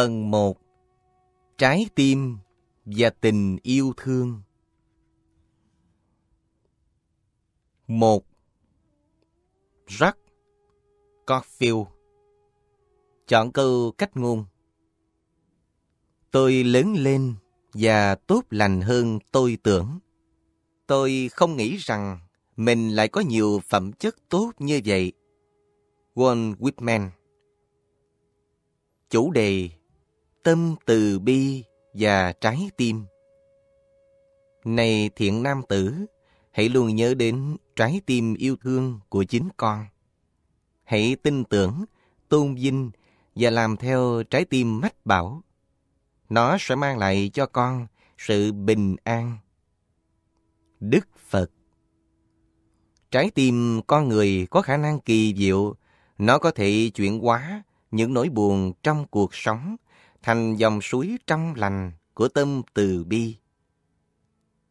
Phần 1 Trái tim và tình yêu thương 1. Jack Garfield Chọn câu cách ngôn Tôi lớn lên và tốt lành hơn tôi tưởng. Tôi không nghĩ rằng mình lại có nhiều phẩm chất tốt như vậy. Walt Whitman Chủ đề tâm từ bi và trái tim. Này thiện nam tử, hãy luôn nhớ đến trái tim yêu thương của chính con. Hãy tin tưởng, tôn vinh và làm theo trái tim mách bảo. Nó sẽ mang lại cho con sự bình an. Đức Phật Trái tim con người có khả năng kỳ diệu, nó có thể chuyển hóa những nỗi buồn trong cuộc sống thành dòng suối trong lành của tâm từ bi.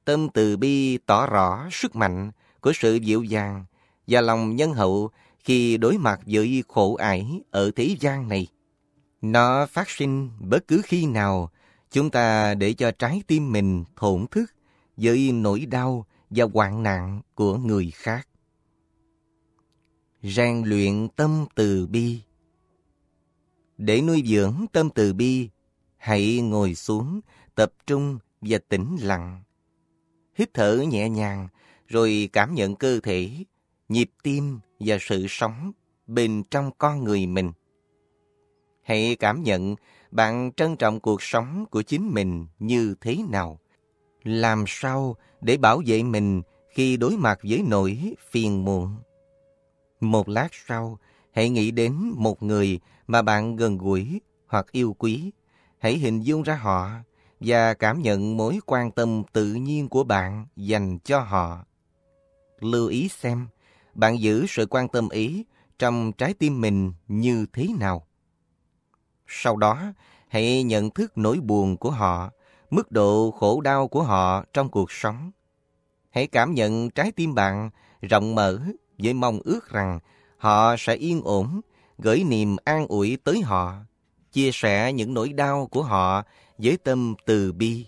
Tâm từ bi tỏ rõ sức mạnh của sự dịu dàng và lòng nhân hậu khi đối mặt với khổ ải ở thế gian này. Nó phát sinh bất cứ khi nào chúng ta để cho trái tim mình thổn thức với nỗi đau và hoạn nạn của người khác. Rèn luyện tâm từ bi để nuôi dưỡng tâm từ bi, hãy ngồi xuống, tập trung và tĩnh lặng. Hít thở nhẹ nhàng, rồi cảm nhận cơ thể, nhịp tim và sự sống bên trong con người mình. Hãy cảm nhận bạn trân trọng cuộc sống của chính mình như thế nào. Làm sao để bảo vệ mình khi đối mặt với nỗi phiền muộn. Một lát sau, Hãy nghĩ đến một người mà bạn gần gũi hoặc yêu quý. Hãy hình dung ra họ và cảm nhận mối quan tâm tự nhiên của bạn dành cho họ. Lưu ý xem bạn giữ sự quan tâm ý trong trái tim mình như thế nào. Sau đó, hãy nhận thức nỗi buồn của họ, mức độ khổ đau của họ trong cuộc sống. Hãy cảm nhận trái tim bạn rộng mở với mong ước rằng họ sẽ yên ổn, gửi niềm an ủi tới họ, chia sẻ những nỗi đau của họ với tâm từ bi.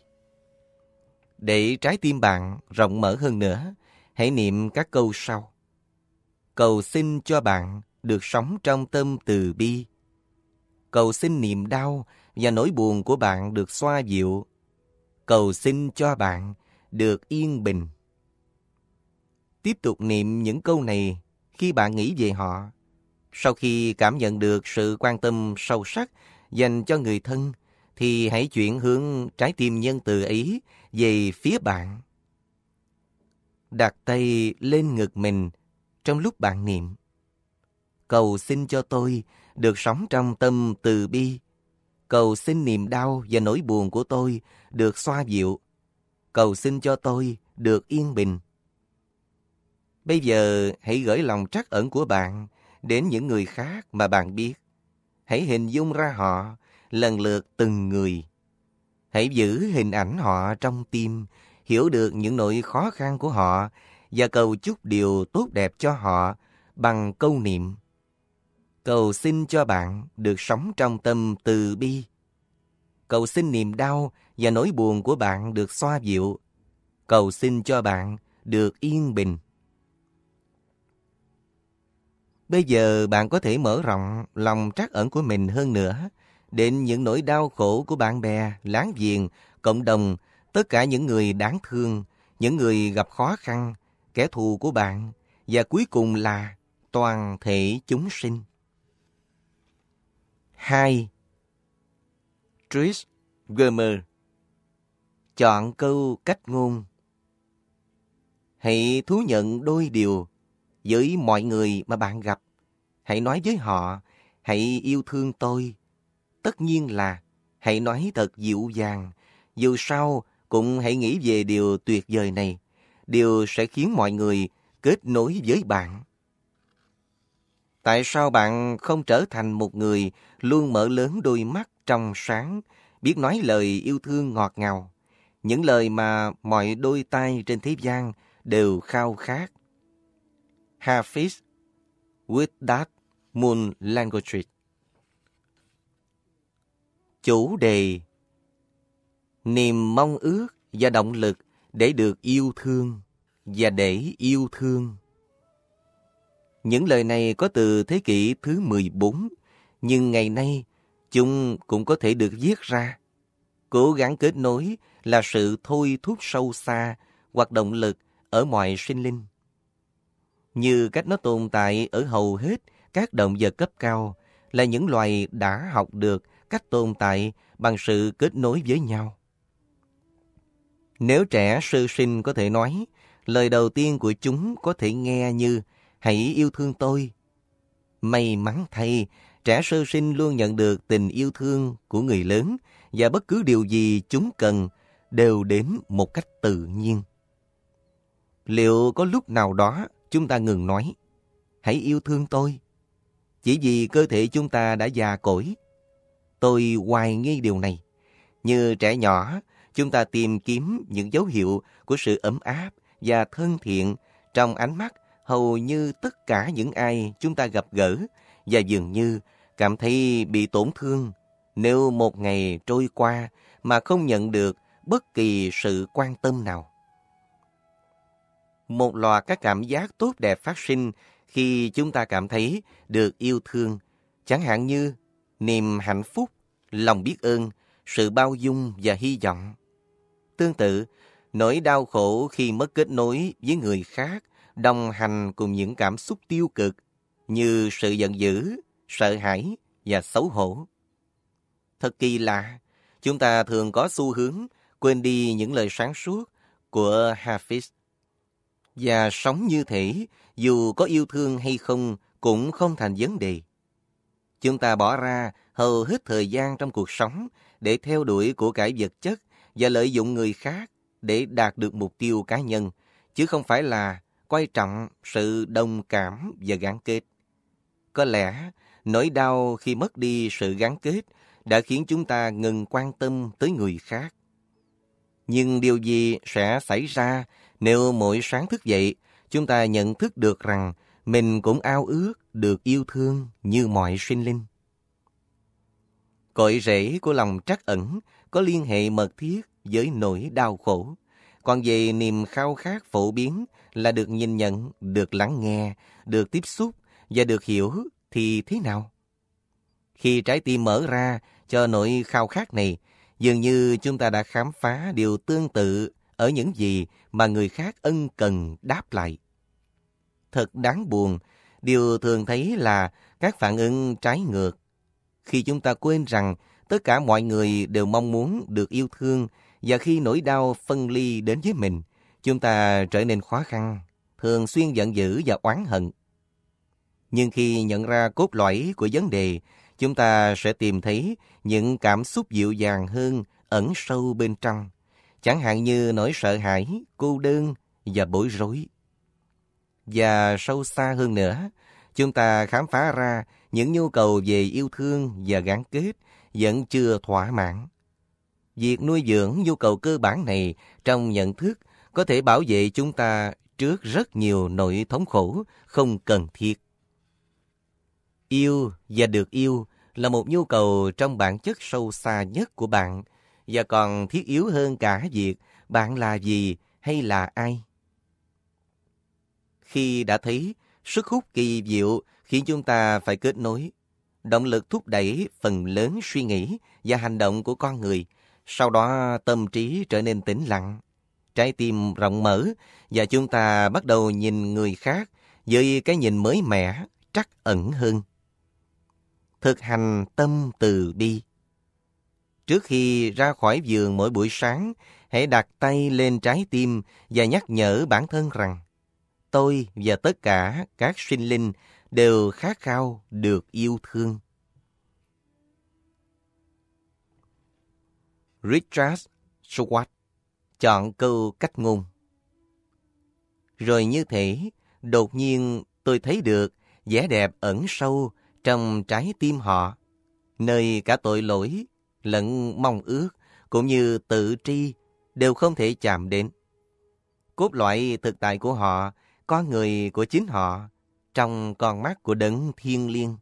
Để trái tim bạn rộng mở hơn nữa, hãy niệm các câu sau. Cầu xin cho bạn được sống trong tâm từ bi. Cầu xin niềm đau và nỗi buồn của bạn được xoa dịu. Cầu xin cho bạn được yên bình. Tiếp tục niệm những câu này khi bạn nghĩ về họ. Sau khi cảm nhận được sự quan tâm sâu sắc dành cho người thân, thì hãy chuyển hướng trái tim nhân từ ấy về phía bạn. Đặt tay lên ngực mình trong lúc bạn niệm. Cầu xin cho tôi được sống trong tâm từ bi. Cầu xin niềm đau và nỗi buồn của tôi được xoa dịu. Cầu xin cho tôi được yên bình. Bây giờ hãy gửi lòng trắc ẩn của bạn đến những người khác mà bạn biết. Hãy hình dung ra họ lần lượt từng người. Hãy giữ hình ảnh họ trong tim, hiểu được những nỗi khó khăn của họ và cầu chúc điều tốt đẹp cho họ bằng câu niệm. Cầu xin cho bạn được sống trong tâm từ bi. Cầu xin niềm đau và nỗi buồn của bạn được xoa dịu. Cầu xin cho bạn được yên bình. Bây giờ bạn có thể mở rộng lòng trắc ẩn của mình hơn nữa đến những nỗi đau khổ của bạn bè, láng giềng, cộng đồng, tất cả những người đáng thương, những người gặp khó khăn, kẻ thù của bạn và cuối cùng là toàn thể chúng sinh. 2. Trish Gomer Chọn câu cách ngôn Hãy thú nhận đôi điều với mọi người mà bạn gặp. Hãy nói với họ, hãy yêu thương tôi. Tất nhiên là hãy nói thật dịu dàng. Dù sao, cũng hãy nghĩ về điều tuyệt vời này. Điều sẽ khiến mọi người kết nối với bạn. Tại sao bạn không trở thành một người luôn mở lớn đôi mắt trong sáng, biết nói lời yêu thương ngọt ngào? Những lời mà mọi đôi tay trên thế gian đều khao khát. Hafiz with that moon language. Chủ đề Niềm mong ước và động lực để được yêu thương và để yêu thương. Những lời này có từ thế kỷ thứ 14, nhưng ngày nay chúng cũng có thể được viết ra. Cố gắng kết nối là sự thôi thúc sâu xa hoặc động lực ở mọi sinh linh như cách nó tồn tại ở hầu hết các động vật cấp cao là những loài đã học được cách tồn tại bằng sự kết nối với nhau. Nếu trẻ sơ sinh có thể nói, lời đầu tiên của chúng có thể nghe như Hãy yêu thương tôi. May mắn thay, trẻ sơ sinh luôn nhận được tình yêu thương của người lớn và bất cứ điều gì chúng cần đều đến một cách tự nhiên. Liệu có lúc nào đó chúng ta ngừng nói. Hãy yêu thương tôi. Chỉ vì cơ thể chúng ta đã già cỗi. Tôi hoài nghi điều này. Như trẻ nhỏ, chúng ta tìm kiếm những dấu hiệu của sự ấm áp và thân thiện trong ánh mắt hầu như tất cả những ai chúng ta gặp gỡ và dường như cảm thấy bị tổn thương nếu một ngày trôi qua mà không nhận được bất kỳ sự quan tâm nào một loạt các cảm giác tốt đẹp phát sinh khi chúng ta cảm thấy được yêu thương, chẳng hạn như niềm hạnh phúc, lòng biết ơn, sự bao dung và hy vọng. Tương tự, nỗi đau khổ khi mất kết nối với người khác đồng hành cùng những cảm xúc tiêu cực như sự giận dữ, sợ hãi và xấu hổ. Thật kỳ lạ, chúng ta thường có xu hướng quên đi những lời sáng suốt của Hafiz và sống như thể dù có yêu thương hay không cũng không thành vấn đề. Chúng ta bỏ ra hầu hết thời gian trong cuộc sống để theo đuổi của cải vật chất và lợi dụng người khác để đạt được mục tiêu cá nhân, chứ không phải là quan trọng sự đồng cảm và gắn kết. Có lẽ nỗi đau khi mất đi sự gắn kết đã khiến chúng ta ngừng quan tâm tới người khác. Nhưng điều gì sẽ xảy ra nếu mỗi sáng thức dậy, chúng ta nhận thức được rằng mình cũng ao ước được yêu thương như mọi sinh linh. Cội rễ của lòng trắc ẩn có liên hệ mật thiết với nỗi đau khổ. Còn về niềm khao khát phổ biến là được nhìn nhận, được lắng nghe, được tiếp xúc và được hiểu thì thế nào? Khi trái tim mở ra cho nỗi khao khát này, dường như chúng ta đã khám phá điều tương tự ở những gì mà người khác ân cần đáp lại. Thật đáng buồn, điều thường thấy là các phản ứng trái ngược. Khi chúng ta quên rằng tất cả mọi người đều mong muốn được yêu thương và khi nỗi đau phân ly đến với mình, chúng ta trở nên khó khăn, thường xuyên giận dữ và oán hận. Nhưng khi nhận ra cốt lõi của vấn đề, chúng ta sẽ tìm thấy những cảm xúc dịu dàng hơn ẩn sâu bên trong chẳng hạn như nỗi sợ hãi, cô đơn và bối rối. Và sâu xa hơn nữa, chúng ta khám phá ra những nhu cầu về yêu thương và gắn kết vẫn chưa thỏa mãn. Việc nuôi dưỡng nhu cầu cơ bản này trong nhận thức có thể bảo vệ chúng ta trước rất nhiều nỗi thống khổ không cần thiết. Yêu và được yêu là một nhu cầu trong bản chất sâu xa nhất của bạn – và còn thiết yếu hơn cả việc bạn là gì hay là ai. Khi đã thấy sức hút kỳ diệu khiến chúng ta phải kết nối, động lực thúc đẩy phần lớn suy nghĩ và hành động của con người, sau đó tâm trí trở nên tĩnh lặng, trái tim rộng mở và chúng ta bắt đầu nhìn người khác với cái nhìn mới mẻ, trắc ẩn hơn. Thực hành tâm từ bi Trước khi ra khỏi giường mỗi buổi sáng, hãy đặt tay lên trái tim và nhắc nhở bản thân rằng tôi và tất cả các sinh linh đều khát khao được yêu thương. Richard Schwartz chọn câu cách ngôn. Rồi như thế, đột nhiên tôi thấy được vẻ đẹp ẩn sâu trong trái tim họ, nơi cả tội lỗi lẫn mong ước, cũng như tự tri đều không thể chạm đến. Cốt loại thực tại của họ, có người của chính họ, trong con mắt của đấng thiên liêng.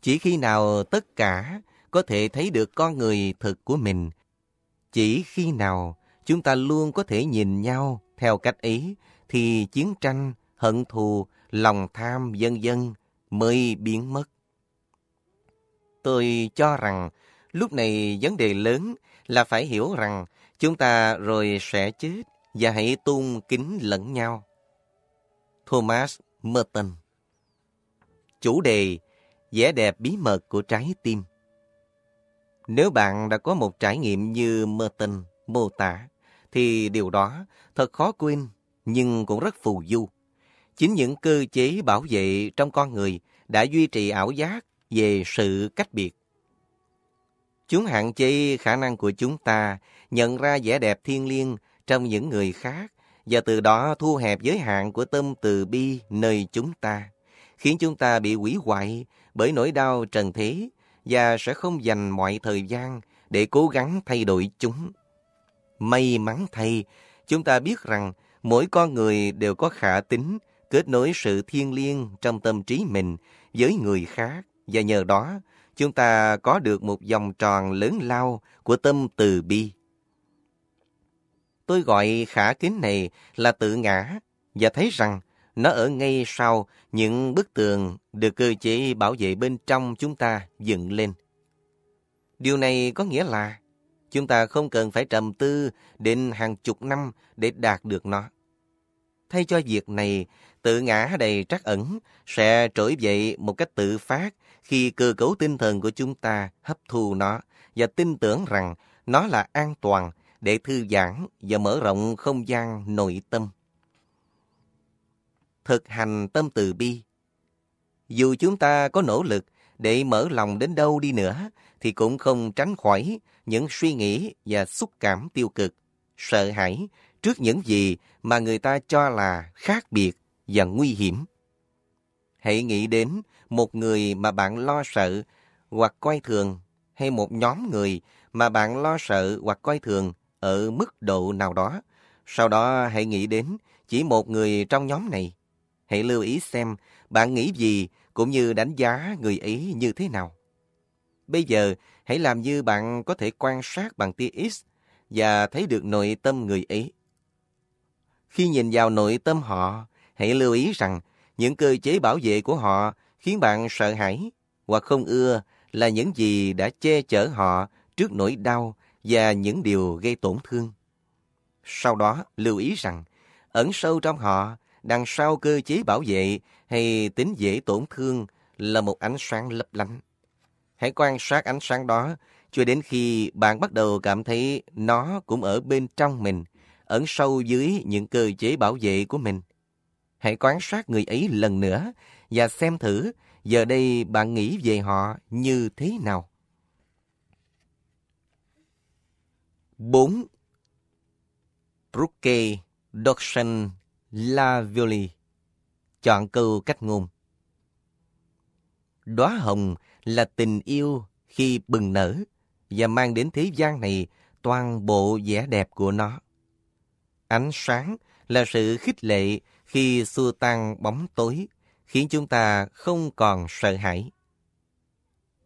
Chỉ khi nào tất cả có thể thấy được con người thực của mình, chỉ khi nào chúng ta luôn có thể nhìn nhau theo cách ấy, thì chiến tranh, hận thù, lòng tham vân dân mới biến mất. Tôi cho rằng Lúc này vấn đề lớn là phải hiểu rằng chúng ta rồi sẽ chết và hãy tôn kính lẫn nhau. Thomas Merton Chủ đề Vẻ đẹp bí mật của trái tim Nếu bạn đã có một trải nghiệm như Merton mô tả, thì điều đó thật khó quên nhưng cũng rất phù du. Chính những cơ chế bảo vệ trong con người đã duy trì ảo giác về sự cách biệt. Chúng hạn chế khả năng của chúng ta nhận ra vẻ đẹp thiên liêng trong những người khác và từ đó thu hẹp giới hạn của tâm từ bi nơi chúng ta, khiến chúng ta bị hủy hoại bởi nỗi đau trần thế và sẽ không dành mọi thời gian để cố gắng thay đổi chúng. May mắn thay, chúng ta biết rằng mỗi con người đều có khả tính kết nối sự thiêng liêng trong tâm trí mình với người khác và nhờ đó chúng ta có được một vòng tròn lớn lao của tâm từ bi. Tôi gọi khả kính này là tự ngã và thấy rằng nó ở ngay sau những bức tường được cơ chế bảo vệ bên trong chúng ta dựng lên. Điều này có nghĩa là chúng ta không cần phải trầm tư đến hàng chục năm để đạt được nó. Thay cho việc này, tự ngã đầy trắc ẩn sẽ trỗi dậy một cách tự phát khi cơ cấu tinh thần của chúng ta hấp thu nó và tin tưởng rằng nó là an toàn để thư giãn và mở rộng không gian nội tâm. Thực hành tâm từ bi Dù chúng ta có nỗ lực để mở lòng đến đâu đi nữa thì cũng không tránh khỏi những suy nghĩ và xúc cảm tiêu cực, sợ hãi trước những gì mà người ta cho là khác biệt và nguy hiểm. Hãy nghĩ đến một người mà bạn lo sợ hoặc coi thường hay một nhóm người mà bạn lo sợ hoặc coi thường ở mức độ nào đó. Sau đó hãy nghĩ đến chỉ một người trong nhóm này. Hãy lưu ý xem bạn nghĩ gì cũng như đánh giá người ấy như thế nào. Bây giờ, hãy làm như bạn có thể quan sát bằng tia X và thấy được nội tâm người ấy. Khi nhìn vào nội tâm họ, hãy lưu ý rằng những cơ chế bảo vệ của họ khiến bạn sợ hãi hoặc không ưa là những gì đã che chở họ trước nỗi đau và những điều gây tổn thương. Sau đó, lưu ý rằng, ẩn sâu trong họ, đằng sau cơ chế bảo vệ hay tính dễ tổn thương là một ánh sáng lấp lánh. Hãy quan sát ánh sáng đó cho đến khi bạn bắt đầu cảm thấy nó cũng ở bên trong mình, ẩn sâu dưới những cơ chế bảo vệ của mình. Hãy quan sát người ấy lần nữa và xem thử giờ đây bạn nghĩ về họ như thế nào. 4. Brucke, Dodson Lavioли Chọn câu cách ngôn Đóa hồng là tình yêu khi bừng nở và mang đến thế gian này toàn bộ vẻ đẹp của nó. Ánh sáng là sự khích lệ khi xua tan bóng tối khiến chúng ta không còn sợ hãi.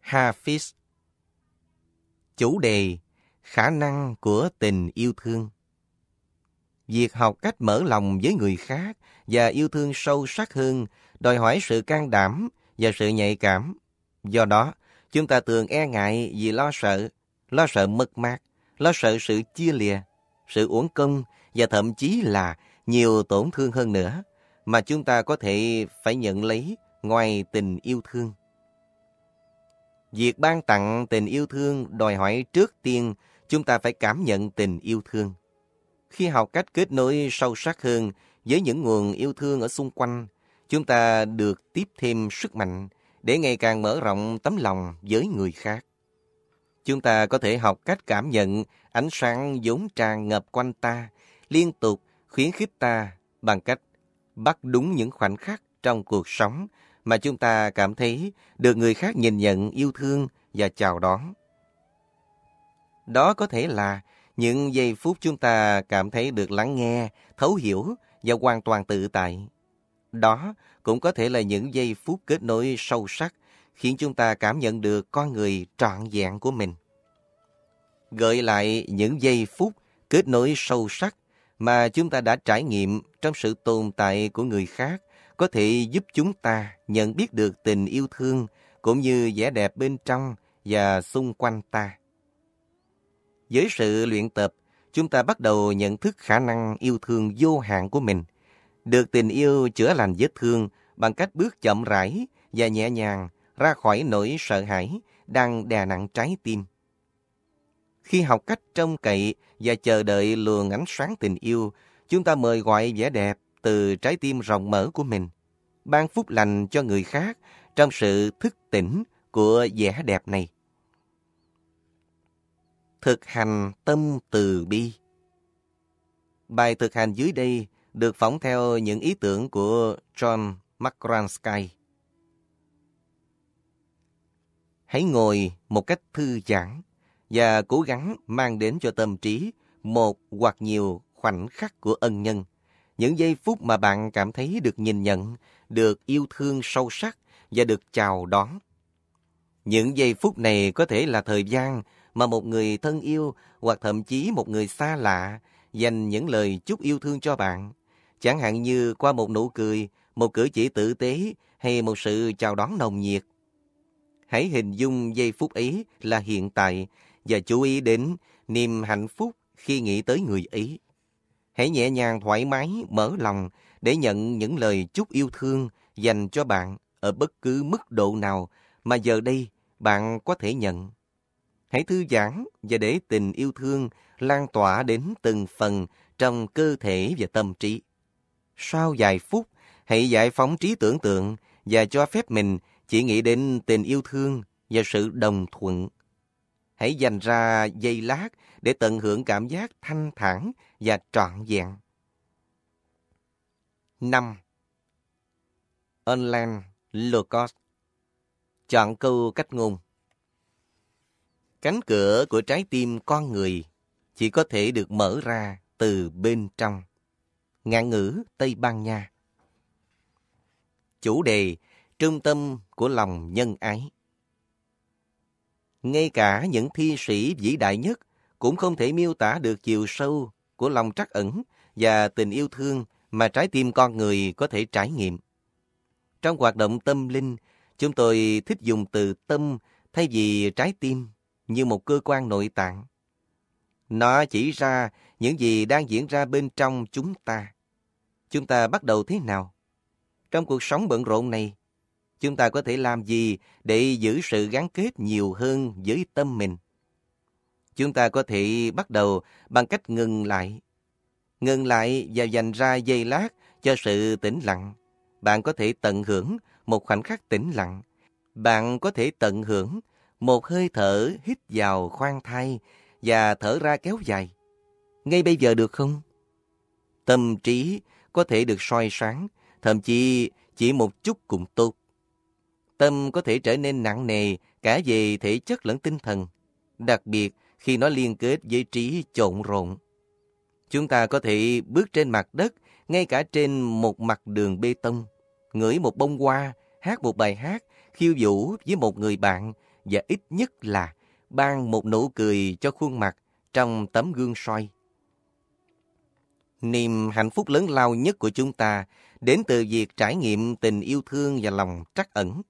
Hafiz Chủ đề Khả năng của tình yêu thương Việc học cách mở lòng với người khác và yêu thương sâu sắc hơn đòi hỏi sự can đảm và sự nhạy cảm. Do đó, chúng ta thường e ngại vì lo sợ, lo sợ mất mát, lo sợ sự chia lìa, sự uổng công và thậm chí là nhiều tổn thương hơn nữa mà chúng ta có thể phải nhận lấy ngoài tình yêu thương. Việc ban tặng tình yêu thương đòi hỏi trước tiên chúng ta phải cảm nhận tình yêu thương. Khi học cách kết nối sâu sắc hơn với những nguồn yêu thương ở xung quanh, chúng ta được tiếp thêm sức mạnh để ngày càng mở rộng tấm lòng với người khác. Chúng ta có thể học cách cảm nhận ánh sáng vốn tràn ngập quanh ta, liên tục khuyến khích ta bằng cách bắt đúng những khoảnh khắc trong cuộc sống mà chúng ta cảm thấy được người khác nhìn nhận yêu thương và chào đón. Đó có thể là những giây phút chúng ta cảm thấy được lắng nghe, thấu hiểu và hoàn toàn tự tại. Đó cũng có thể là những giây phút kết nối sâu sắc khiến chúng ta cảm nhận được con người trọn vẹn của mình. Gợi lại những giây phút kết nối sâu sắc mà chúng ta đã trải nghiệm trong sự tồn tại của người khác có thể giúp chúng ta nhận biết được tình yêu thương cũng như vẻ đẹp bên trong và xung quanh ta. Với sự luyện tập, chúng ta bắt đầu nhận thức khả năng yêu thương vô hạn của mình, được tình yêu chữa lành vết thương bằng cách bước chậm rãi và nhẹ nhàng ra khỏi nỗi sợ hãi đang đè nặng trái tim. Khi học cách trông cậy và chờ đợi luồng ánh sáng tình yêu, chúng ta mời gọi vẻ đẹp từ trái tim rộng mở của mình. Ban phúc lành cho người khác trong sự thức tỉnh của vẻ đẹp này. Thực hành tâm từ bi Bài thực hành dưới đây được phỏng theo những ý tưởng của John McGransky. Hãy ngồi một cách thư giãn và cố gắng mang đến cho tâm trí một hoặc nhiều khoảnh khắc của ân nhân. Những giây phút mà bạn cảm thấy được nhìn nhận, được yêu thương sâu sắc và được chào đón. Những giây phút này có thể là thời gian mà một người thân yêu hoặc thậm chí một người xa lạ dành những lời chúc yêu thương cho bạn, chẳng hạn như qua một nụ cười, một cử chỉ tử tế hay một sự chào đón nồng nhiệt. Hãy hình dung giây phút ấy là hiện tại và chú ý đến niềm hạnh phúc khi nghĩ tới người ấy. Hãy nhẹ nhàng thoải mái, mở lòng để nhận những lời chúc yêu thương dành cho bạn ở bất cứ mức độ nào mà giờ đây bạn có thể nhận. Hãy thư giãn và để tình yêu thương lan tỏa đến từng phần trong cơ thể và tâm trí. Sau vài phút, hãy giải phóng trí tưởng tượng và cho phép mình chỉ nghĩ đến tình yêu thương và sự đồng thuận Hãy dành ra giây lát để tận hưởng cảm giác thanh thản và trọn vẹn. 5. Online Logos Chọn câu cách ngôn Cánh cửa của trái tim con người chỉ có thể được mở ra từ bên trong. Ngạn ngữ Tây Ban Nha Chủ đề Trung tâm của lòng nhân ái ngay cả những thi sĩ vĩ đại nhất cũng không thể miêu tả được chiều sâu của lòng trắc ẩn và tình yêu thương mà trái tim con người có thể trải nghiệm. Trong hoạt động tâm linh, chúng tôi thích dùng từ tâm thay vì trái tim như một cơ quan nội tạng. Nó chỉ ra những gì đang diễn ra bên trong chúng ta. Chúng ta bắt đầu thế nào? Trong cuộc sống bận rộn này, chúng ta có thể làm gì để giữ sự gắn kết nhiều hơn với tâm mình? Chúng ta có thể bắt đầu bằng cách ngừng lại. Ngừng lại và dành ra giây lát cho sự tĩnh lặng. Bạn có thể tận hưởng một khoảnh khắc tĩnh lặng. Bạn có thể tận hưởng một hơi thở hít vào khoan thai và thở ra kéo dài. Ngay bây giờ được không? Tâm trí có thể được soi sáng, thậm chí chỉ một chút cũng tốt tâm có thể trở nên nặng nề cả về thể chất lẫn tinh thần, đặc biệt khi nó liên kết với trí trộn rộn. Chúng ta có thể bước trên mặt đất, ngay cả trên một mặt đường bê tông, ngửi một bông hoa, hát một bài hát, khiêu vũ với một người bạn và ít nhất là ban một nụ cười cho khuôn mặt trong tấm gương soi. Niềm hạnh phúc lớn lao nhất của chúng ta đến từ việc trải nghiệm tình yêu thương và lòng trắc ẩn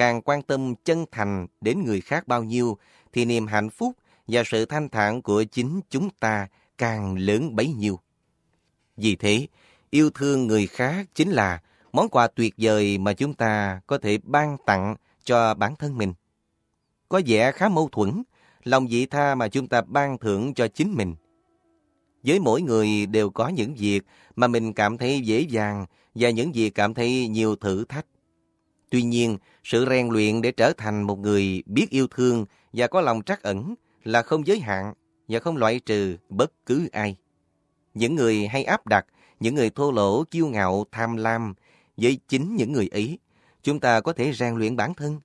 càng quan tâm chân thành đến người khác bao nhiêu, thì niềm hạnh phúc và sự thanh thản của chính chúng ta càng lớn bấy nhiêu. Vì thế, yêu thương người khác chính là món quà tuyệt vời mà chúng ta có thể ban tặng cho bản thân mình. Có vẻ khá mâu thuẫn, lòng vị tha mà chúng ta ban thưởng cho chính mình. Với mỗi người đều có những việc mà mình cảm thấy dễ dàng và những việc cảm thấy nhiều thử thách. Tuy nhiên, sự rèn luyện để trở thành một người biết yêu thương và có lòng trắc ẩn là không giới hạn và không loại trừ bất cứ ai. Những người hay áp đặt, những người thô lỗ, kiêu ngạo, tham lam, với chính những người ấy, chúng ta có thể rèn luyện bản thân.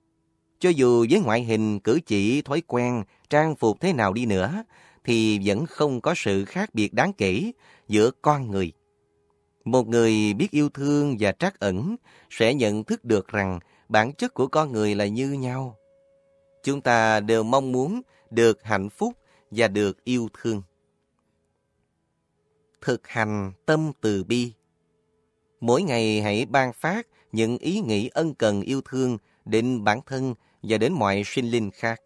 Cho dù với ngoại hình, cử chỉ, thói quen, trang phục thế nào đi nữa, thì vẫn không có sự khác biệt đáng kể giữa con người một người biết yêu thương và trắc ẩn sẽ nhận thức được rằng bản chất của con người là như nhau. Chúng ta đều mong muốn được hạnh phúc và được yêu thương. Thực hành tâm từ bi Mỗi ngày hãy ban phát những ý nghĩ ân cần yêu thương đến bản thân và đến mọi sinh linh khác.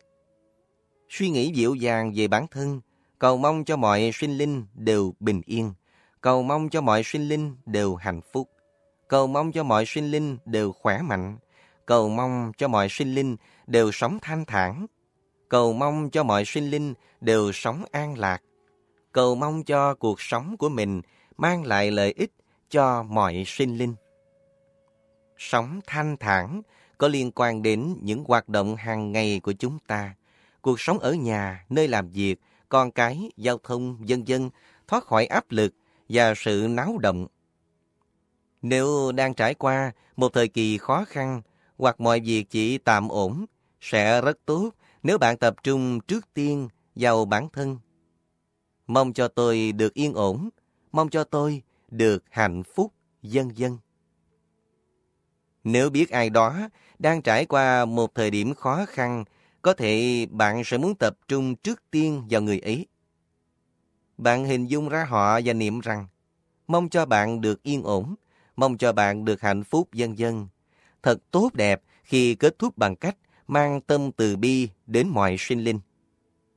Suy nghĩ dịu dàng về bản thân, cầu mong cho mọi sinh linh đều bình yên cầu mong cho mọi sinh linh đều hạnh phúc, cầu mong cho mọi sinh linh đều khỏe mạnh, cầu mong cho mọi sinh linh đều sống thanh thản, cầu mong cho mọi sinh linh đều sống an lạc, cầu mong cho cuộc sống của mình mang lại lợi ích cho mọi sinh linh. Sống thanh thản có liên quan đến những hoạt động hàng ngày của chúng ta, cuộc sống ở nhà, nơi làm việc, con cái, giao thông, dân dân, thoát khỏi áp lực, và sự náo động. Nếu đang trải qua một thời kỳ khó khăn hoặc mọi việc chỉ tạm ổn, sẽ rất tốt nếu bạn tập trung trước tiên vào bản thân. Mong cho tôi được yên ổn, mong cho tôi được hạnh phúc, dân dân. Nếu biết ai đó đang trải qua một thời điểm khó khăn, có thể bạn sẽ muốn tập trung trước tiên vào người ấy bạn hình dung ra họ và niệm rằng mong cho bạn được yên ổn, mong cho bạn được hạnh phúc dân dân. Thật tốt đẹp khi kết thúc bằng cách mang tâm từ bi đến mọi sinh linh.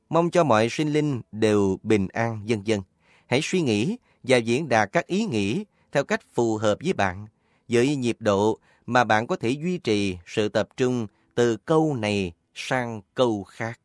Mong cho mọi sinh linh đều bình an dân dân. Hãy suy nghĩ và diễn đạt các ý nghĩ theo cách phù hợp với bạn, với nhịp độ mà bạn có thể duy trì sự tập trung từ câu này sang câu khác.